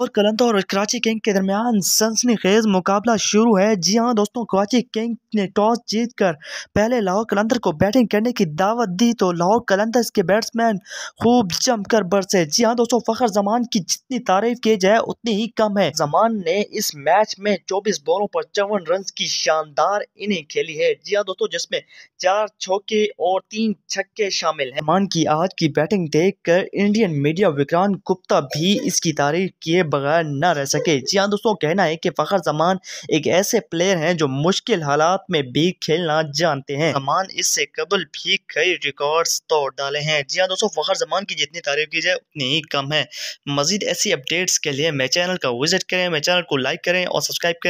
और कलंता और कराची किंग के दरमियान सनसनी खेज मुकाबला शुरू है जी हाँ दोस्तों कराची किंग ने टॉस जीत कर पहले लाहौर कलंदर को बैटिंग करने की दावत दी तो लाहौर कलंदर के बैट्समैन खूब जमकर बरसे जी हाँ दोस्तों फखर जमान की जितनी तारीफ की जाए उतनी ही कम है जमान ने इस मैच में चौबीस बॉलों पर चौवन रन की शानदार इनिंग खेली है जी हाँ दोस्तों जिसमें चार छोके और तीन छक्के शामिल है मान की आज की बैटिंग देख कर इंडियन मीडिया विक्रांत गुप्ता भी इसकी तारीफ किए बगैर न रह सके जी हाँ दोस्तों कहना है कि फ़खर जमान एक ऐसे प्लेयर हैं जो मुश्किल हालात में भी खेलना जानते हैं जमान इससे कबल भी कई रिकॉर्ड्स तोड़ डाले हैं जी हाँ दोस्तों फ़खर जमान की जितनी तारीफ की जाए उतनी ही कम है मजीद ऐसी अपडेट्स के लिए मेरे चैनल का विजिट करें मेरे चैनल को लाइक करें और सब्सक्राइब करें